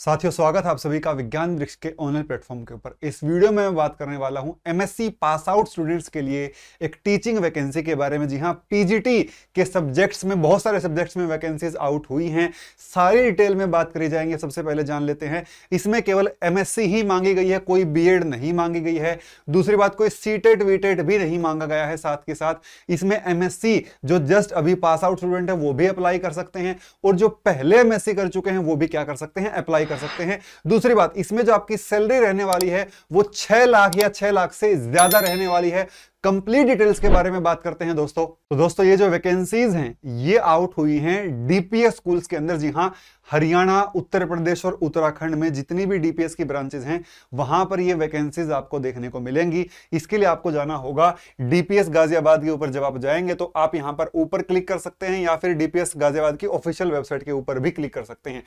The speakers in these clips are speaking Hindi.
साथियों स्वागत है आप सभी का विज्ञान वृक्ष के ऑनलाइन प्लेटफॉर्म के ऊपर इस वीडियो में मैं बात करने वाला हूं एमएससी पास आउट स्टूडेंट्स के लिए एक टीचिंग वैकेंसी के बारे में जी हां पीजीटी के सब्जेक्ट्स में बहुत सारे सब्जेक्ट्स में वैकेंसीज आउट हुई हैं सारी डिटेल में बात करी जाएंगे सबसे पहले जान लेते हैं इसमें केवल एम ही मांगी गई है कोई बी नहीं मांगी गई है दूसरी बात कोई सीटेट वीटेट भी नहीं मांगा गया है साथ के साथ इसमें एम जो जस्ट अभी पास आउट स्टूडेंट है वो भी अप्लाई कर सकते हैं और जो पहले एम कर चुके हैं वो भी क्या कर सकते हैं अप्लाई कर सकते हैं दूसरी बात इसमें जो आपकी सैलरी रहने वाली है वो छह लाख या छह लाख से ज्यादा रहने वाली है कंप्लीट डिटेल्स के बारे में बात करते हैं दोस्तों तो दोस्तों ये जो वैकेंसीज हैं ये आउट हुई हैं डीपीएस स्कूल्स के अंदर जी हाँ हरियाणा उत्तर प्रदेश और उत्तराखंड में जितनी भी डीपीएस की ब्रांचेज हैं वहां पर ये वैकेंसीज आपको देखने को मिलेंगी इसके लिए आपको जाना होगा डीपीएस गाजियाबाद के ऊपर जब आप जाएंगे तो आप यहां पर ऊपर क्लिक कर सकते हैं या फिर डीपीएस गाजियाबाद की ऑफिशियल वेबसाइट के ऊपर भी क्लिक कर सकते हैं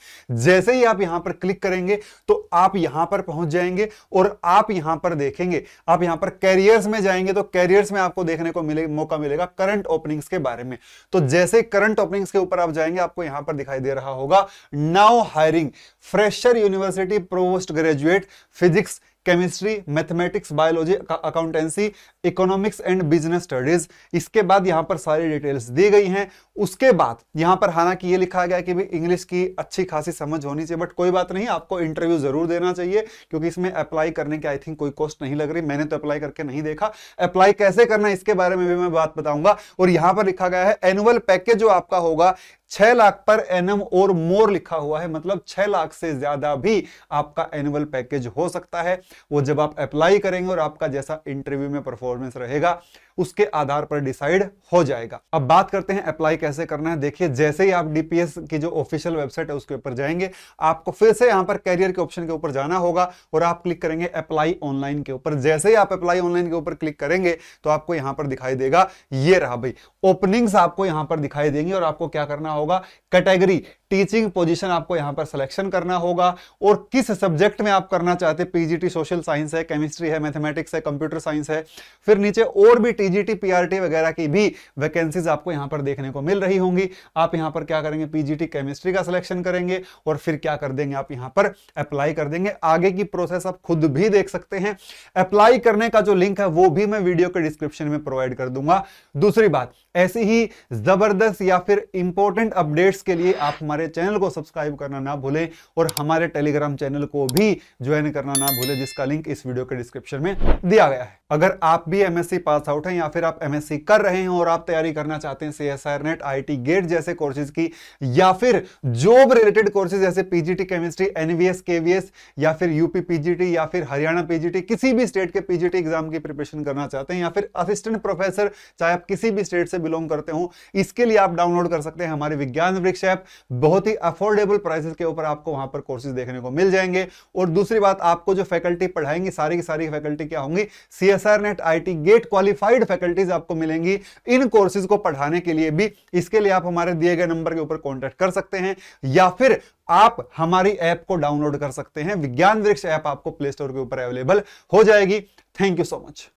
जैसे ही आप यहां पर क्लिक करेंगे तो आप यहां पर पहुंच जाएंगे और आप यहां पर देखेंगे आप यहां पर कैरियर्स में जाएंगे तो कैरियर्स में आपको देखने को मिले मौका मिलेगा करंट ओपनिंग्स के बारे में तो जैसे करंट ओपनिंग्स के ऊपर आप जाएंगे आपको यहां पर दिखाई दे रहा होगा now hiring fresher university post graduate physics chemistry mathematics biology accountancy economics and business studies इसके बाद यहाँ पर सारी डिटेल्स दी गई हैं उसके बाद यहाँ पर हालांकि ये लिखा गया कि भी इंग्लिश की अच्छी खासी समझ होनी चाहिए बट कोई बात नहीं आपको इंटरव्यू जरूर देना चाहिए क्योंकि इसमें अप्लाई करने की आई थिंक कोई कॉस्ट नहीं लग रही मैंने तो अप्लाई करके नहीं देखा अप्लाई कैसे करना है इसके बारे में भी मैं बात बताऊंगा और यहाँ पर लिखा गया है एनुअल पैकेज जो आपका होगा छह लाख पर एनएम और मोर लिखा हुआ है मतलब छह लाख से ज्यादा भी आपका एनुअल पैकेज हो सकता है वो जब आप अप्लाई करेंगे और आपका जैसा इंटरव्यू में परफॉर्मेंस रहेगा उसके आधार पर डिसाइड हो जाएगा अब बात करते हैं अप्लाई कैसे करना है देखिए जैसे ही आप डीपीएस की जो ऑफिशियल वेबसाइट है उसके ऊपर जाएंगे आपको फिर से यहां पर कैरियर के ऑप्शन के ऊपर जाना होगा और आप क्लिक करेंगे अप्लाई ऑनलाइन के ऊपर जैसे ही आप अप्लाई ऑनलाइन के ऊपर क्लिक करेंगे तो आपको यहां पर दिखाई देगा ये रहा भाई ओपनिंग्स आपको यहां पर दिखाई देंगी और आपको क्या करना होगा कैटेगरी टीचिंग पोजिशन आपको यहां पर सिलेक्शन करना होगा और किस सब्जेक्ट में आप करना चाहते पीजीटी सोशल साइंस है केमिस्ट्री है मैथमेटिक्स है कंप्यूटर साइंस है फिर नीचे और भी टीजीटी पीआरटी वगैरह की भी वैकेंसीज आपको यहां पर देखने को मिल रही होंगी आप यहां पर क्या करेंगे पीजीटी केमिस्ट्री का सिलेक्शन करेंगे और फिर क्या कर देंगे आप यहां पर अप्लाई कर देंगे आगे की प्रोसेस आप खुद भी देख सकते हैं अप्लाई करने का जो लिंक है वो भी मैं वीडियो के डिस्क्रिप्शन में प्रोवाइड कर दूंगा दूसरी बात ऐसी ही जबरदस्त या फिर इंपॉर्टेंट अपडेट्स के लिए आप हमारे चैनल को सब्सक्राइब करना ना भूलें और हमारे टेलीग्राम चैनल को भी ज्वाइन करना ना भूलें जिस इसका लिंक इस वीडियो के डिस्क्रिप्शन में दिया गया है अगर आप भी एमएससी पास आउट हैं या फिर आप एमएससी कर रहे हैं और आप तैयारी करना चाहते हैं सीएसआर नेट आईटी गेट जैसे कोर्सेज की या फिर जॉब रिलेटेड कोर्सेज जैसे पीजीटी केमिस्ट्री एनवीएस केवीएस या फिर यूपी पीजीटी या फिर हरियाणा पीजीटी किसी भी स्टेट के पीजीटी एग्जाम की प्रिपरेशन करना चाहते हैं या फिर असिस्टेंट प्रोफेसर चाहे आप किसी भी स्टेट से बिलोंग करते हो इसके लिए आप डाउनलोड कर सकते हैं हमारे विज्ञान वृक्ष ऐप बहुत ही अफोर्डेबल प्राइसेस के ऊपर आपको वहां पर कोर्सेज देखने को मिल जाएंगे और दूसरी बात आपको जो फैकल्टी फैकल्टी पढ़ाएंगे सारी की सारी फैकल्टी क्या होंगी C S R NET I T GATE qualified faculties आपको मिलेंगी इन कोर्सेज को पढ़ाने के लिए भी इसके लिए आप हमारे दिए गए नंबर के ऊपर कॉन्टैक्ट कर सकते हैं या फिर आप हमारी ऐप को डाउनलोड कर सकते हैं विज्ञान वृक्ष ऐप आपको प्ले स्टोर के ऊपर अवेलेबल हो जाएगी थैंक यू सो मच